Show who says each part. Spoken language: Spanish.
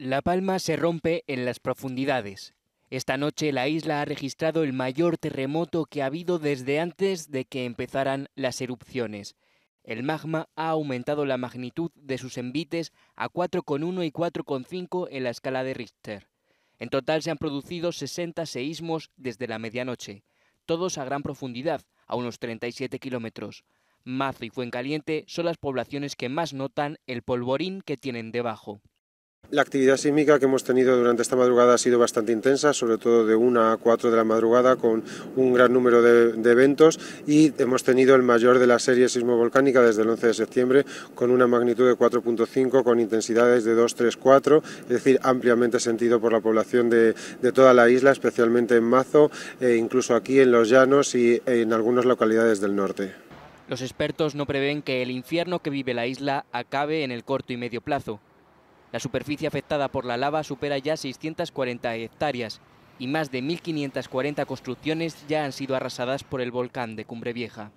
Speaker 1: La palma se rompe en las profundidades. Esta noche la isla ha registrado el mayor terremoto que ha habido desde antes de que empezaran las erupciones. El magma ha aumentado la magnitud de sus envites a 4,1 y 4,5 en la escala de Richter. En total se han producido 60 seísmos desde la medianoche, todos a gran profundidad, a unos 37 kilómetros. Mazo y Fuencaliente son las poblaciones que más notan el polvorín que tienen debajo.
Speaker 2: La actividad sísmica que hemos tenido durante esta madrugada ha sido bastante intensa, sobre todo de 1 a 4 de la madrugada, con un gran número de, eventos y hemos tenido el mayor de la serie sismo-volcánica desde el 11 de septiembre, con una magnitud de 4.5, con intensidades de 2, 3, 4, es decir, ampliamente sentido por la población de, de toda la isla, especialmente en Mazo, e incluso aquí en los llanos y en algunas localidades del norte.
Speaker 1: Los expertos no prevén que el infierno que vive la isla acabe en el corto y medio plazo la superficie afectada por la lava supera ya 640 hectáreas y más de 1.540 construcciones ya han sido arrasadas por el volcán de Cumbre Vieja.